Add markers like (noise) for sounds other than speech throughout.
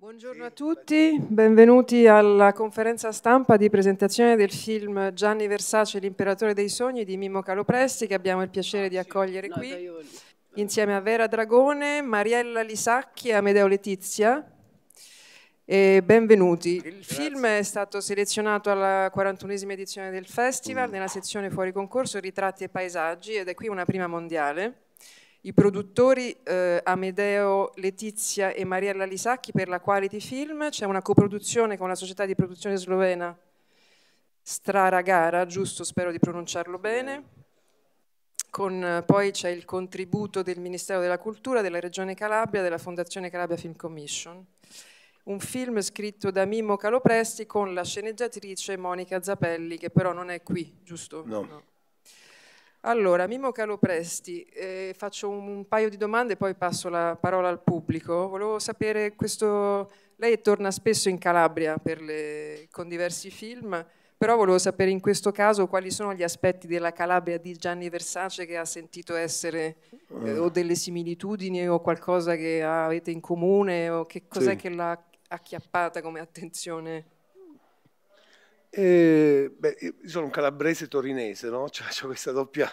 Buongiorno a tutti, benvenuti alla conferenza stampa di presentazione del film Gianni Versace, l'imperatore dei sogni di Mimmo Calopresti che abbiamo il piacere di ah, accogliere qui insieme a Vera Dragone, Mariella Lisacchi e Amedeo Letizia. E benvenuti. Il Grazie. film è stato selezionato alla 41esima edizione del festival mm. nella sezione fuori concorso Ritratti e paesaggi ed è qui una prima mondiale i produttori eh, Amedeo, Letizia e Mariella Lisacchi per la Quality Film, c'è una coproduzione con la società di produzione slovena Strara Gara, giusto, spero di pronunciarlo bene, con, eh, poi c'è il contributo del Ministero della Cultura, della Regione Calabria, della Fondazione Calabria Film Commission. Un film scritto da Mimmo Calopresti con la sceneggiatrice Monica Zapelli, che però non è qui, giusto? no. no. Allora, Mimo Calopresti, eh, faccio un, un paio di domande e poi passo la parola al pubblico. Volevo sapere, questo... lei torna spesso in Calabria le... con diversi film, però volevo sapere in questo caso quali sono gli aspetti della Calabria di Gianni Versace che ha sentito essere eh, o delle similitudini o qualcosa che avete in comune o che cos'è sì. che l'ha acchiappata come attenzione? E, beh, io sono un calabrese torinese, no? (laughs) Cioè, ho questa doppia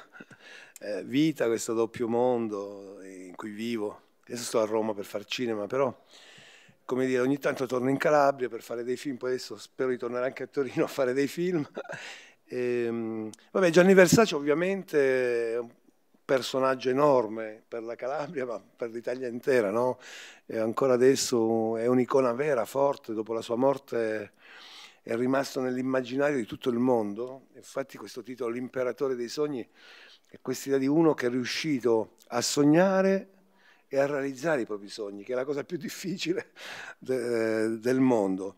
eh, vita, questo doppio mondo in cui vivo. Adesso sto a Roma per fare cinema, però come dire, ogni tanto torno in Calabria per fare dei film, poi adesso spero di tornare anche a Torino a fare dei film. (laughs) e, ehm, vabbè, Gianni Versace ovviamente è un personaggio enorme per la Calabria, ma per l'Italia intera, no? E ancora adesso è un'icona vera, forte, dopo la sua morte è rimasto nell'immaginario di tutto il mondo, infatti questo titolo L'imperatore dei sogni è quest'idea di uno che è riuscito a sognare e a realizzare i propri sogni, che è la cosa più (laughs) difficile de, eh, del mondo.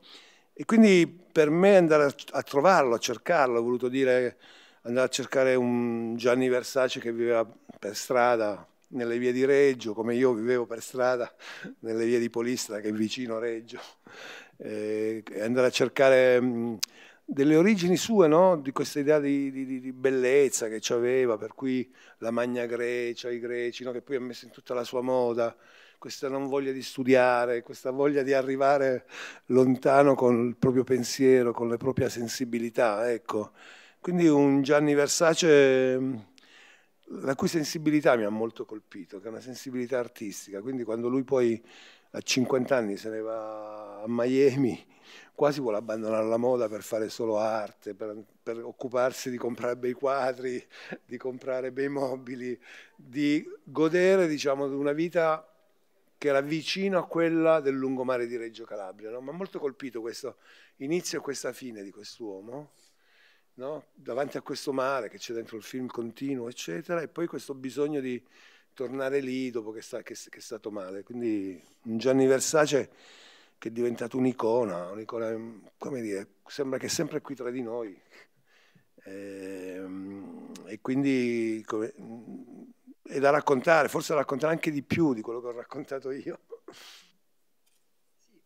E quindi per me andare a trovarlo, a cercarlo, ho voluto dire andare a cercare un Gianni Versace che viveva per strada, nelle vie di Reggio, come io vivevo per strada, (laughs) nelle vie di Polistra che è vicino a Reggio eh, andare a cercare mh, mm, delle origini sue, no? di questa idea di, di, di bellezza che aveva, per cui la Magna Grecia, i greci, no? che poi ha messo in tutta la sua moda, questa non voglia di studiare, questa voglia di arrivare lontano con il proprio pensiero, con la propria sensibilità. Ecco. Quindi un Gianni Versace mm, la cui sensibilità mi ha molto colpito, che è una sensibilità artistica, quindi quando lui poi a 50 anni se ne va a Miami, quasi vuole abbandonare la moda per fare solo arte, per, per, occuparsi di comprare bei quadri, di comprare bei mobili, di godere diciamo, di una vita che era vicino a quella del lungomare di Reggio Calabria. No? Mi ha molto colpito questo inizio e questa fine di quest'uomo, no? davanti a questo mare che c'è dentro il film continuo, eccetera, e poi questo bisogno di tornare lì dopo che, sta, che, che, è stato male. Quindi un Gianni Versace che è diventato un'icona, un'icona, come dire, sembra che è sempre qui tra di noi. E, ehm, e quindi come, è da raccontare, forse da raccontare anche di più di quello che ho raccontato io.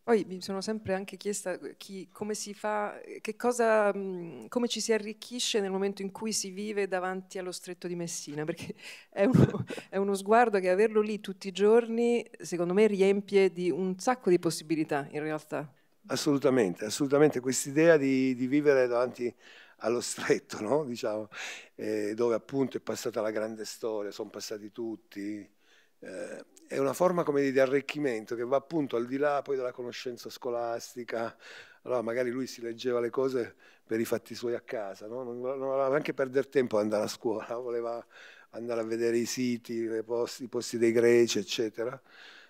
Poi mi sono sempre anche chiesta eh, chi, come si fa, eh, cosa, mm, come ci si arricchisce nel momento in cui si vive davanti allo stretto di Messina, perché è uno, (laughs) è uno sguardo che averlo lì tutti i giorni, secondo me, riempie di un sacco di possibilità in realtà. Assolutamente, assolutamente, quest'idea di, di vivere davanti allo stretto, no? diciamo, eh, dove appunto è passata la grande storia, sono passati tutti. Eh, è una forma come di arricchimento che va appunto al di là poi della conoscenza scolastica. Allora magari lui si leggeva le cose per i fatti suoi a casa, no? non, non voleva neanche perdere tempo ad andare a scuola, (laughs) voleva andare a vedere i siti, posti, i posti dei greci, eccetera.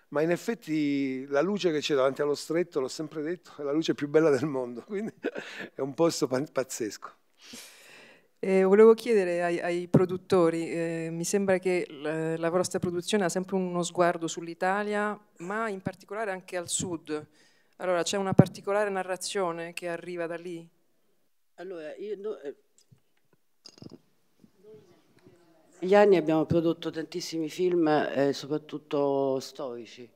Ma in effetti la luce che c'è davanti allo stretto, l'ho sempre detto, è la luce più bella del mondo, (laughs) quindi è un posto pazzesco. Eh, volevo chiedere ai, ai produttori, eh, mi sembra che eh, la vostra produzione ha sempre uno sguardo sull'Italia, ma in particolare anche al sud. Allora, c'è una particolare narrazione che arriva da lì? Allora, io, no, eh, negli anni abbiamo prodotto tantissimi film, eh, soprattutto storici.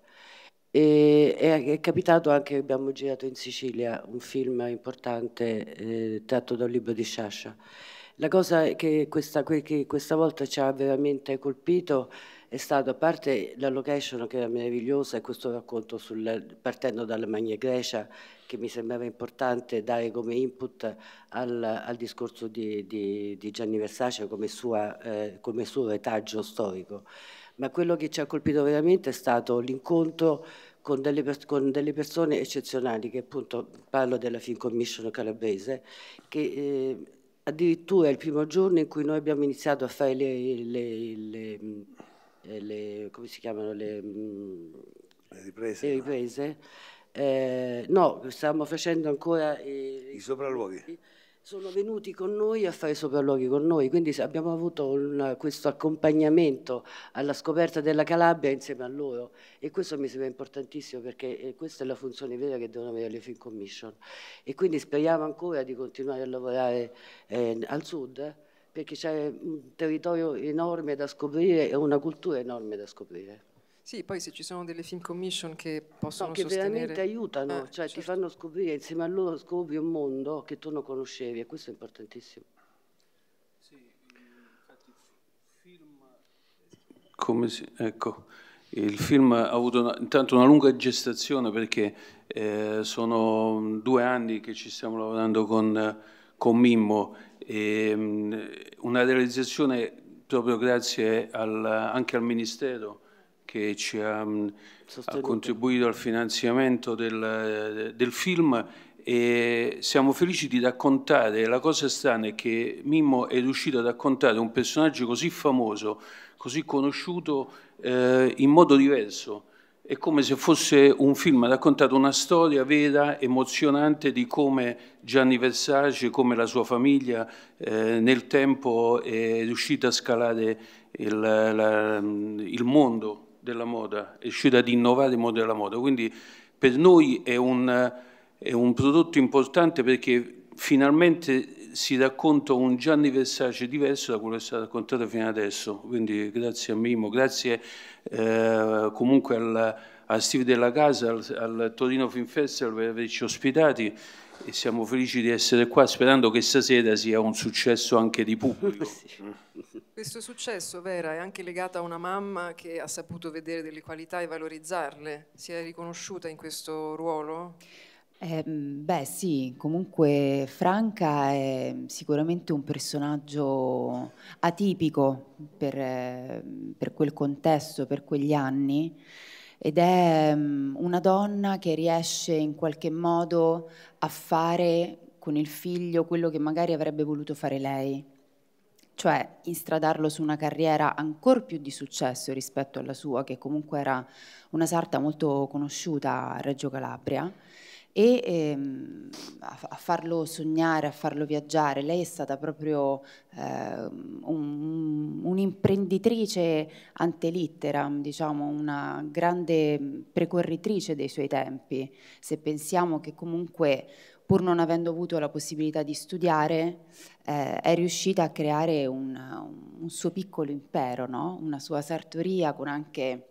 E, è, è, capitato anche che abbiamo girato in Sicilia un film importante eh, tratto da un libro di Sciascia. La cosa che questa, che questa volta ci ha veramente colpito è stata, a parte la location che era meravigliosa e questo racconto sul, partendo dalla Magna Grecia, che mi sembrava importante dare come input al, al discorso di, di, di, Gianni Versace come, sua, eh, come suo retaggio storico. Ma quello che ci ha colpito veramente è stato l'incontro con delle, con delle, persone eccezionali, che appunto parlo della Film Commission calabrese, che eh, addirittura il primo giorno in cui noi abbiamo iniziato a fare le, le, le, le come si chiamano le, mm, riprese, riprese no? Eh, no stavamo facendo ancora eh, i sopralluoghi sono venuti con noi a fare sopralluoghi con noi, quindi abbiamo avuto un, questo accompagnamento alla scoperta della Calabria insieme a loro e questo mi sembra importantissimo perché eh, questa è la funzione vera che devono avere le Film Commission e quindi speriamo ancora di continuare a lavorare eh, al sud perché c'è un territorio enorme da scoprire e una cultura enorme da scoprire. Sì, poi se ci sono delle film commission che possono no, che sostenere... veramente aiutano, eh, cioè certo. ti fanno scoprire, insieme a loro scopri un mondo che tu non conoscevi e questo è importantissimo. Sì, infatti film... Come si... ecco, il film ha avuto una, intanto una lunga gestazione perché eh, sono due anni che ci stiamo lavorando con, con Mimmo, e, um, una realizzazione proprio grazie al, anche al Ministero, che ci ha, mm, ha contribuito al finanziamento del, del, film e siamo felici di raccontare, la cosa strana è che Mimmo è riuscito a raccontare un personaggio così famoso, così conosciuto eh, in modo diverso. È come se fosse un film, ha raccontato una storia vera, emozionante di come Gianni Versace, come la sua famiglia eh, nel tempo è riuscita a scalare il, la, il mondo della moda, è riuscita ad innovare il mondo della moda, quindi per noi è un, è un prodotto importante perché finalmente si racconta un Gianni Versace diverso da quello che è stato raccontato fino adesso, quindi grazie a Mimo, grazie eh, comunque al, a Steve della Casa, al, al Torino Film Festival per averci ospitati e siamo felici di essere qua sperando che stasera sia un successo anche di pubblico. (laughs) Sì. (laughs) Questo successo, Vera, è anche legato a una mamma che ha saputo vedere delle qualità e valorizzarle. Si è riconosciuta in questo ruolo? Eh, beh sì, comunque Franca è sicuramente un personaggio atipico per, per quel contesto, per quegli anni ed è mm, una donna che riesce in qualche modo a fare con il figlio quello che magari avrebbe voluto fare lei, cioè instradarlo su una carriera ancora più di successo rispetto alla sua, che comunque era una sarta molto conosciuta a Reggio Calabria e ehm, a, farlo sognare, a farlo viaggiare. Lei è stata proprio eh, un, un'imprenditrice antelitteram, diciamo, una grande precorritrice dei suoi tempi, se pensiamo che comunque pur non avendo avuto la possibilità di studiare, eh, è riuscita a creare un, un suo piccolo impero, no? una sua sartoria con anche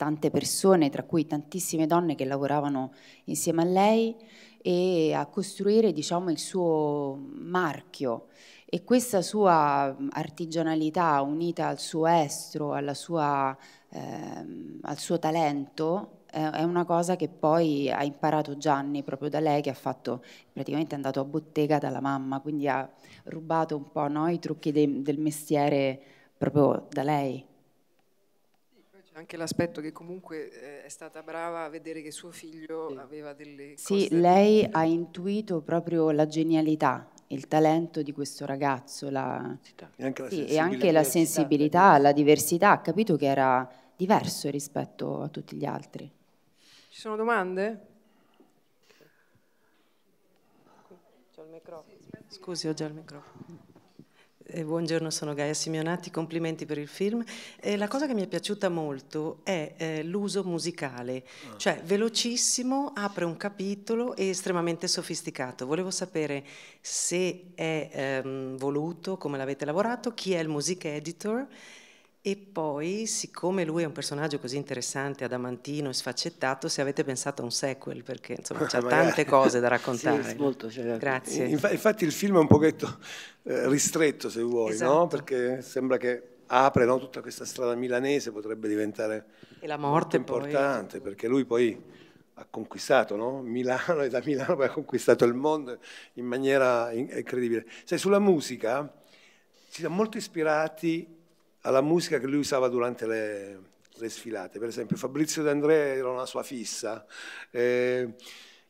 tante persone, tra cui tantissime donne che lavoravano insieme a lei e a costruire diciamo, il suo marchio. E questa sua artigianalità unita al suo estro, sua, eh, al suo talento, è una cosa che poi ha imparato Gianni proprio da lei che ha fatto praticamente è andato a bottega dalla mamma quindi ha rubato un po' no, i trucchi de, del mestiere proprio da lei anche l'aspetto che comunque eh, è stata brava a vedere che suo figlio aveva delle... Sì, lei ha intuito proprio la genialità, il talento di questo ragazzo la... e anche la, sì, sensibilità, e anche la sensibilità alla diversità, ha capito che era diverso rispetto a tutti gli altri. Ci sono domande? Scusi, ho già il microfono. Eh, buongiorno, sono Gaia Simeonati, complimenti per il film. Eh, la cosa che mi è piaciuta molto è eh, l'uso musicale, ah. cioè velocissimo, apre un capitolo e estremamente sofisticato. Volevo sapere se è ehm, voluto, come l'avete lavorato, chi è il music editor, e poi, siccome lui è un personaggio così interessante, adamantino e sfaccettato, se avete pensato a un sequel, perché insomma c'ha (laughs) tante cose da (laughs) raccontare. sì, molto, certo. Grazie. Inf- infatti il film è un pochetto eh, ristretto, se vuoi, esatto. no? perché sembra che apre no? tutta questa strada milanese, potrebbe diventare e la morte importante, poi... perché lui poi ha conquistato no? Milano (laughs) e da Milano poi ha conquistato il mondo in maniera incredibile. Sai, sulla musica ci siamo molto ispirati alla musica che lui usava durante le, le sfilate. Per esempio Fabrizio D'Andrea era una sua fissa eh,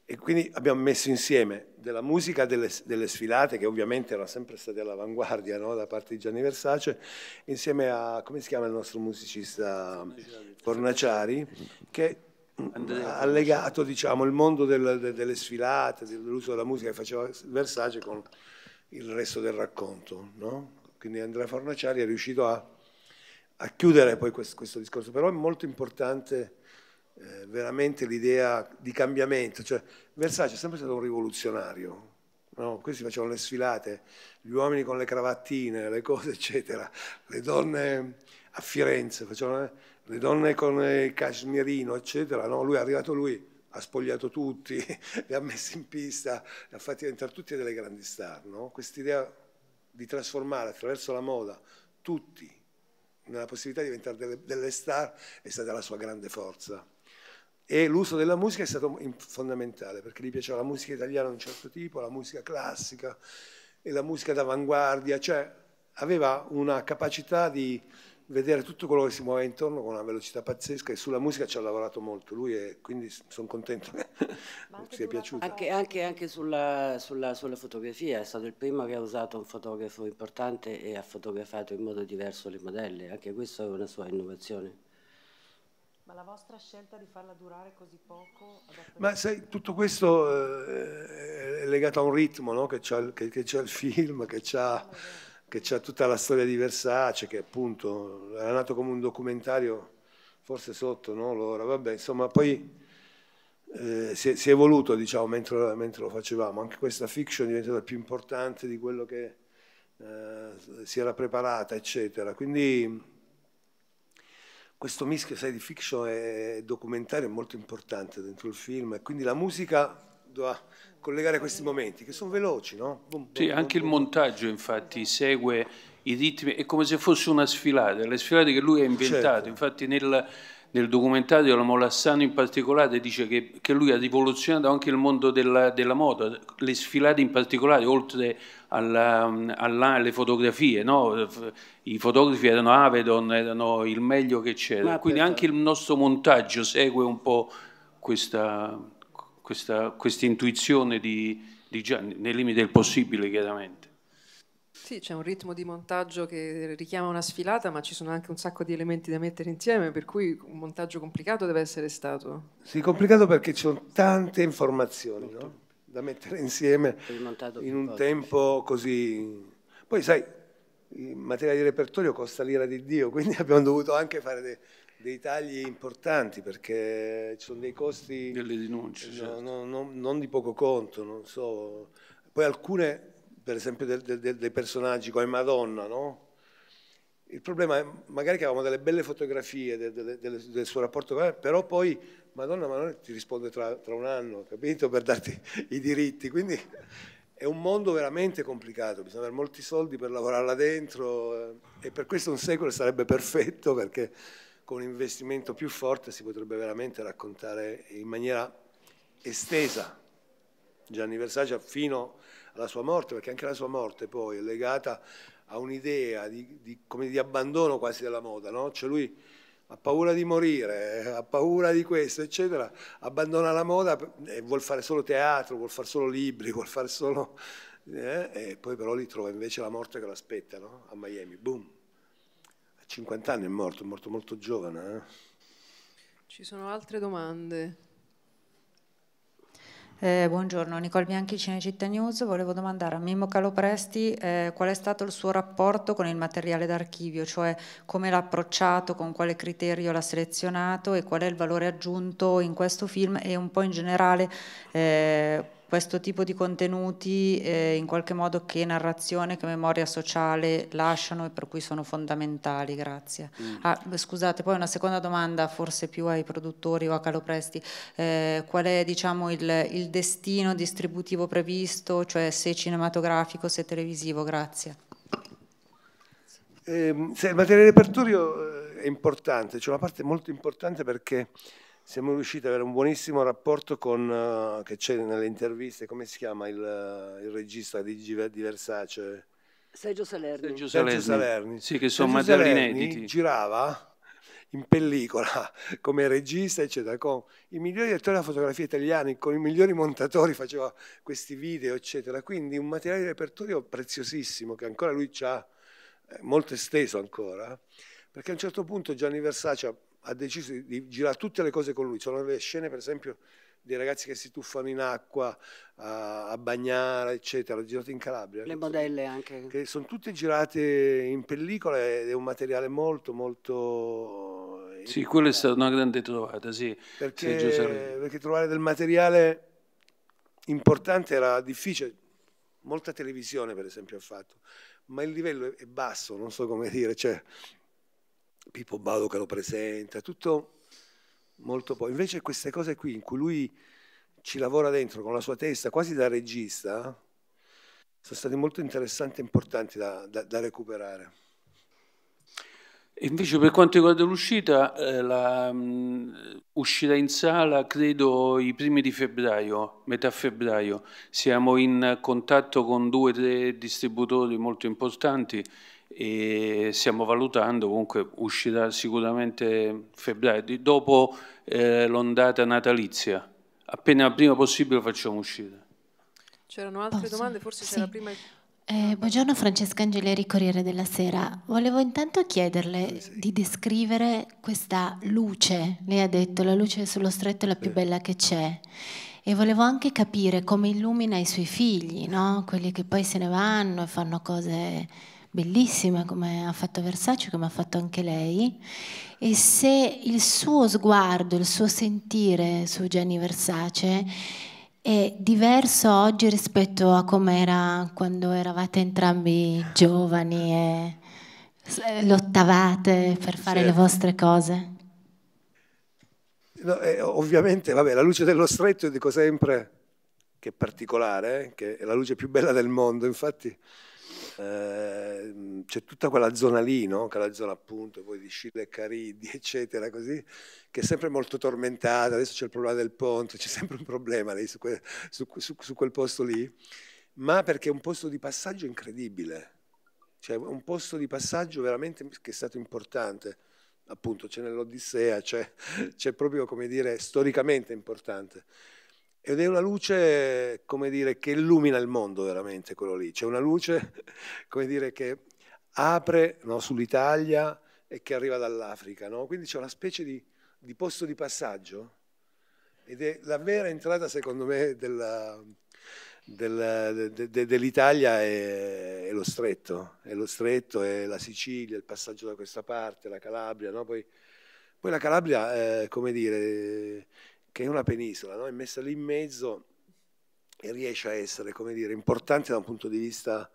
e quindi abbiamo messo insieme della musica delle, delle sfilate che ovviamente erano sempre state all'avanguardia no? da parte di Gianni Versace insieme a, come si chiama il nostro musicista Fornaciari che ha legato diciamo, il mondo del, delle sfilate, dell'uso della musica che faceva Versace con il resto del racconto. No? Quindi Andrea Fornaciari è riuscito a a chiudere poi questo, questo, discorso, però è molto importante eh, veramente l'idea di cambiamento. Cioè, Versace è sempre stato un rivoluzionario. No? Questi facevano le sfilate, gli uomini con le cravattine, le cose, eccetera, le donne a Firenze, facevano, eh, le donne con il cashmirino, eccetera. No? Lui è arrivato lui, ha spogliato tutti, (laughs) li ha messi in pista, li ha fatti diventare tutti delle grandi star. No? Quest'idea di trasformare attraverso la moda tutti nella possibilità di diventare delle, delle star è stata la sua grande forza. E l'uso della musica è stato fondamentale, perché gli piaceva la musica italiana di un certo tipo, la musica classica e la musica d'avanguardia, cioè aveva una capacità di vedere tutto quello che si muove intorno con una velocità pazzesca e sulla musica ci ha lavorato molto lui e quindi sono contento che (laughs) sia piaciuto. Anche, anche, anche sulla, sulla, sulla, fotografia, è stato il primo che ha usato un fotografo importante e ha fotografato in modo diverso le modelle, anche questa è una sua innovazione. Ma la vostra scelta di farla durare così poco? Ma sai, tutto questo eh, è legato a un ritmo no? che c'è il, il film, che c'ha che c'ha tutta la storia di Versace, che appunto era nato come un documentario, forse sotto, no? L'ora, vabbè, insomma, poi eh, si, è, si, è, evoluto, diciamo, mentre, mentre, lo facevamo. Anche questa fiction è diventata più importante di quello che eh, si era preparata, eccetera. Quindi questo mischio, sai, di fiction e documentario è molto importante dentro il film e quindi la musica doveva collegare questi momenti, che sono veloci, no? Bum, bum, sì, bum, anche il montaggio infatti segue i ritmi, è come se fosse una sfilata, le sfilate che lui ha inventato, certo. infatti nel, nel, documentario la Molassano in particolare dice che, che, lui ha rivoluzionato anche il mondo della, della moda, le sfilate in particolare, oltre alla, alla, alle fotografie, no? i fotografi erano Avedon, erano il meglio che c'era, quindi anche il nostro montaggio segue un po' questa questa, questa intuizione di, di, nei limiti del possibile chiaramente. Sì, c'è un ritmo di montaggio che richiama una sfilata, ma ci sono anche un sacco di elementi da mettere insieme, per cui un montaggio complicato deve essere stato. Sì, complicato perché ci sono tante informazioni no? da mettere insieme in un tempo così... Poi sai, in materia di repertorio costa l'ira di Dio, quindi (laughs) abbiamo dovuto anche fare dei dei tagli importanti perché ci sono dei costi delle denunce, no, certo. no, no, non di poco conto, non so. Poi alcune, per esempio, de, de, dei personaggi come Madonna, no? Il problema è magari che avevamo delle belle fotografie del, del, del suo rapporto con me, però poi Madonna, Madonna ti risponde tra, tra, un anno, capito? Per darti i diritti. Quindi è un mondo veramente complicato, bisogna avere molti soldi per lavorarla dentro eh, e per questo un secolo sarebbe perfetto perché con un investimento più forte si potrebbe veramente raccontare in maniera estesa Gianni Versace fino alla sua morte, perché anche la sua morte poi è legata a un'idea di, di, di, abbandono quasi della moda, no? cioè lui ha paura di morire, ha paura di questo, eccetera, abbandona la moda e vuol fare solo teatro, vuol fare solo libri, (laughs) vuol fare solo... Eh? e poi però lì trova invece la morte che lo aspetta no? a Miami, boom. 50 anni è morto, è morto molto giovane. Eh? Ci sono altre domande? Eh, buongiorno, Nicole Bianchi, Cinecittà News. Volevo domandare a Mimmo Calopresti eh, qual è stato il suo rapporto con il materiale d'archivio, cioè come l'ha approcciato, con quale criterio l'ha selezionato e qual è il valore aggiunto in questo film e un po' in generale eh, questo tipo di contenuti eh, in qualche modo che narrazione, che memoria sociale lasciano e per cui sono fondamentali, grazie. Mm. Ah, scusate, poi una seconda domanda forse più ai produttori o a Calopresti, eh, qual è diciamo, il, il destino distributivo previsto, cioè se cinematografico, se televisivo, grazie. Eh, il materiale repertorio eh, è importante, c'è cioè una parte molto importante perché siamo riusciti ad avere un buonissimo rapporto con, uh, che c'è nelle interviste, come si chiama il, eh, il regista di, di Versace? Sergio Salerni. Sergio Salerni. Sergio Salerni. Sì, che sono materiali inediti. Girava in pellicola (laughs) come regista, eccetera, con i migliori attori della fotografia italiani, con i migliori montatori faceva questi video, eccetera. Quindi un materiale di repertorio preziosissimo che ancora lui ha, eh, molto esteso ancora, perché a un certo punto Gianni Versace ha deciso di girare tutte le cose con lui, sono le scene per esempio dei ragazzi che si tuffano in acqua a, a bagnare, eccetera, girato in Calabria. Le modelle anche. Che sono tutte girate in pellicola ed è un materiale molto, molto... Eh, sì, quella è stata una grande trovata, sì. Perché, perché trovare del materiale importante era difficile. Molta televisione, per esempio, ha fatto, ma il livello è basso, non so come dire, cioè Pippo Baudo che lo presenta, tutto molto poco. Invece queste cose qui in cui lui ci lavora dentro con la sua testa, quasi da regista, sono state molto interessanti e importanti da, da, da recuperare. Invece per quanto riguarda l'uscita, eh, la, mh, mm, uscirà in sala credo i primi di febbraio, metà febbraio. Siamo in contatto con due o tre distributori molto importanti e stiamo valutando, comunque uscirà sicuramente febbraio, dopo eh, l'ondata natalizia, appena prima possibile facciamo uscire. C'erano altre Posso? domande, forse sì. c'era prima... Eh, buongiorno Francesca Angeleri, Corriere della Sera. Volevo intanto chiederle di descrivere questa luce. Lei ha detto la luce sullo stretto è la più bella che c'è. E volevo anche capire come illumina i suoi figli, no? quelli che poi se ne vanno e fanno cose bellissima come ha fatto Versace, come ha fatto anche lei, e se il suo sguardo, il suo sentire su Gianni Versace è diverso oggi rispetto a come era quando eravate entrambi giovani e lottavate per fare certo. le vostre cose. No, eh, ovviamente, vabbè, la luce dello stretto dico sempre che è particolare, eh, che è la luce più bella del mondo, infatti Ehm, c'è tutta quella zona lì, no? che è la zona appunto poi di Scilla e Cariddi, (laughs) eccetera, così, che è sempre molto tormentata, adesso c'è il problema del ponte, c'è sempre un problema lì su, que, su, su, su quel posto lì, ma perché è un posto di passaggio incredibile, cioè un posto di passaggio veramente che è stato importante appunto c'è nell'Odissea, c'è, proprio come dire storicamente importante. Ed è una luce, come dire, che illumina il mondo veramente quello lì. C'è una luce, (laughs) come dire, che apre no, sull'Italia e che arriva dall'Africa. No? Quindi c'è una specie di, di, posto di passaggio ed è la vera entrata, secondo me, della, della, de, de, dell'Italia è, è, lo stretto. È lo stretto, è la Sicilia, il passaggio da questa parte, la Calabria. No? Poi, poi la Calabria, eh, come dire, che è una penisola, no? è messa lì in mezzo e riesce a essere, come dire, importante da un punto di vista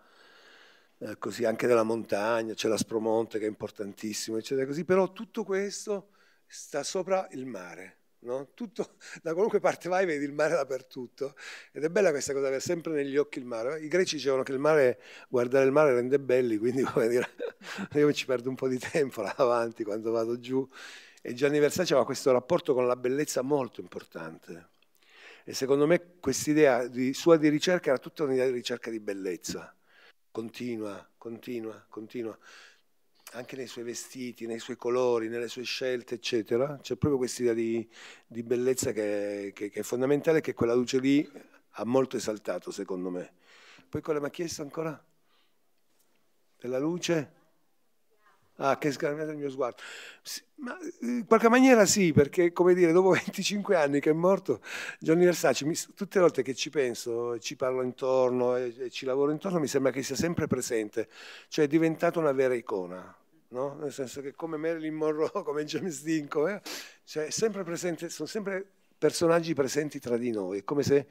eh, così anche della montagna, c'è la Spromonte che è importantissimo, eccetera, così, però tutto questo sta sopra il mare. No? Tutto, (laughs) da qualunque parte vai vedi il mare dappertutto ed è bella questa cosa avere sempre negli occhi il mare. I greci dicevano che il mare, guardare il mare rende belli, quindi (laughs) come dire, (laughs) io ci perdo un po' di tempo là avanti quando vado giù e Gianni Versace aveva questo rapporto con la bellezza molto importante. E secondo me quest'idea di, sua di ricerca era tutta un'idea di ricerca di bellezza, continua, continua, continua. Anche nei suoi vestiti, nei suoi colori, nelle sue scelte, eccetera. C'è proprio quest'idea di, di bellezza che, che, che, è fondamentale e che quella luce lì ha molto esaltato, secondo me. Poi quella mi ha chiesto ancora? Della luce? Ah, che scarmiato il mio sguardo. Sì, ma eh, in qualche maniera sì, perché come dire, dopo 25 (laughs) anni che è morto, Gianni Versace, mi, tutte le volte che ci penso, ci parlo intorno e, e, ci lavoro intorno, mi sembra che sia sempre presente, cioè è diventata una vera icona, no? nel senso che come Marilyn Monroe, (laughs) come James Dinko, eh? cioè sempre presente, sono sempre personaggi presenti tra di noi, è come se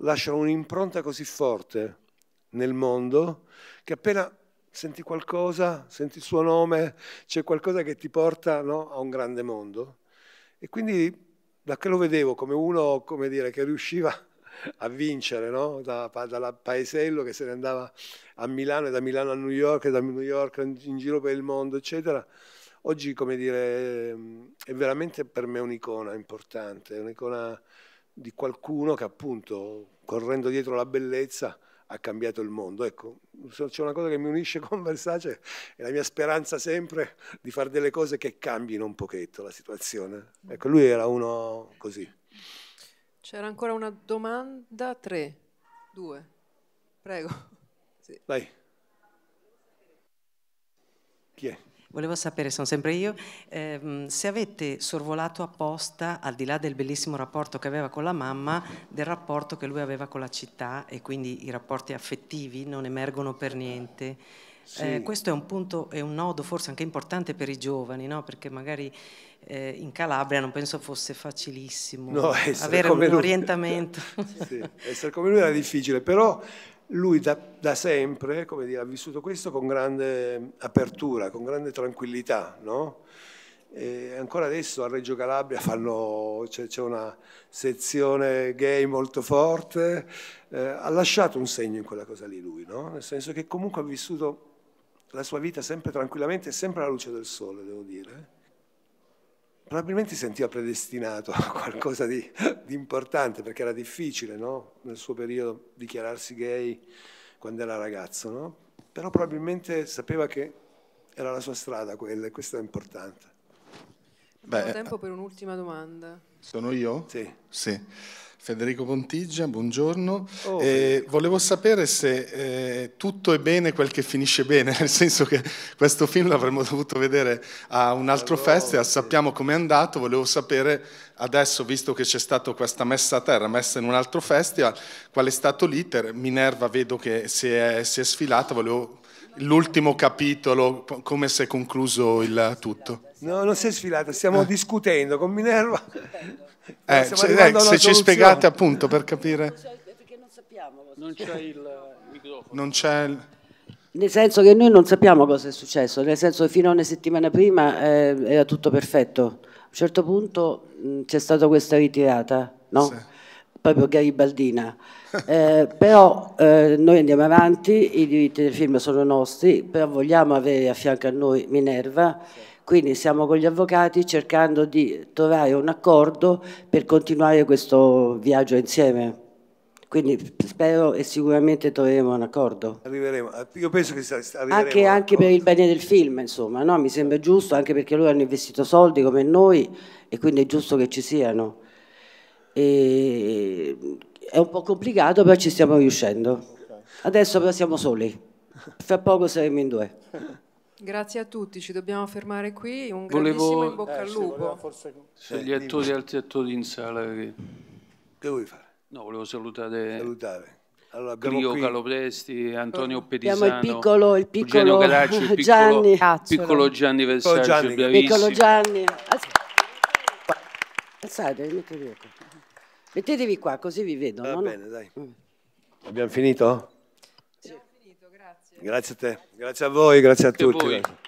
lasciano un'impronta così forte nel mondo che appena senti qualcosa, senti il suo nome, c'è qualcosa che ti porta no, a un grande mondo. E quindi da che lo vedevo come uno come dire, che riusciva a vincere, no? da, da paesello che se ne andava a Milano e da Milano a New York e da New York in giro per il mondo, eccetera. Oggi, come dire, è veramente per me un'icona importante, un'icona di qualcuno che appunto, correndo dietro la bellezza, ha cambiato il mondo. Ecco, c'è una cosa che mi unisce (laughs) con Versace, è la mia speranza sempre di fare delle cose che cambino un pochetto la situazione. Ecco, lui era uno così. C'era ancora una domanda, tre, due, prego. (laughs) Sì. Vai. Chi è? Volevo sapere, sono sempre io, ehm, se avete sorvolato apposta, al di là del bellissimo rapporto che aveva con la mamma, del rapporto che lui aveva con la città e quindi i rapporti affettivi non emergono per niente. Sì. Eh, questo è un punto, è un nodo forse anche importante per i giovani, no? perché magari eh, in Calabria non penso fosse facilissimo no, avere un lui. orientamento. (laughs) sì, essere come lui era difficile, però lui da, da sempre dire, ha vissuto questo con grande apertura, con grande tranquillità. No? ancora adesso a Reggio Calabria c'è, una sezione gay molto forte, eh, ha lasciato un segno in quella cosa lì lui, no? nel senso che comunque ha vissuto la sua vita sempre tranquillamente e sempre alla luce del sole, devo dire. Probabilmente si sentiva predestinato (laughs) a qualcosa di, di importante, perché era difficile no? nel suo periodo dichiararsi gay quando era ragazzo, no? però probabilmente sapeva che era la sua strada quella e questo è importante. Abbiamo tempo eh, per un'ultima domanda. Sono io? Sì. sì. Federico Pontigia, buongiorno. Oh, eh, volevo sapere se eh, tutto è bene quel che finisce bene, (laughs) nel senso che questo film l'avremmo dovuto vedere a un altro allora, festival, sì. sappiamo com'è andato, volevo sapere adesso, visto che c'è stata questa messa a terra, messa in un altro festival, qual è stato l'iter? Minerva vedo che si è, si è sfilata, volevo l'ultimo capitolo, come si è concluso il tutto? No, non si è sfilata, stiamo eh. discutendo con Minerva (laughs) Eh, se, ecco, ci spiegate appunto per capire... Perché non sappiamo. Non c'è il microfono. Non c'è il... Nel senso che noi non sappiamo cosa è successo, nel senso che fino a una settimana prima eh, era tutto perfetto. A un certo punto mh, c'è stata questa ritirata, no? Sì. Proprio garibaldina. Eh, però eh, noi andiamo avanti, i diritti del film sono nostri, però vogliamo avere a fianco a noi Minerva. Sì quindi siamo con gli avvocati cercando di trovare un accordo per continuare questo viaggio insieme. Quindi spero e sicuramente troveremo un accordo. Arriveremo, eh, io penso che arriveremo. Anche, anche per il bene del film, insomma, no? mi sembra giusto, anche perché loro hanno investito soldi come noi e quindi è giusto che ci siano. E... È un po' complicato, però ci stiamo riuscendo. Adesso però siamo soli, fra poco saremo in due. (laughs) Grazie a tutti, ci dobbiamo fermare qui. Un Volevo... in bocca eh, al lupo. Forse... Se gli attori altri attori in sala. Che... che vuoi fare? No, volevo salutare. Salutare. Allora, Grio qui... Calopresti, Antonio Pedisano, abbiamo il piccolo, il piccolo Caracci, il piccolo, Gianni, piccolo Gianni Versace, Gianni. Piccolo Gianni. Alzate, mettetevi qua. così vi vedo. Va no? bene, dai. Abbiamo finito? Grazie a te, grazie a voi, grazie a tutti.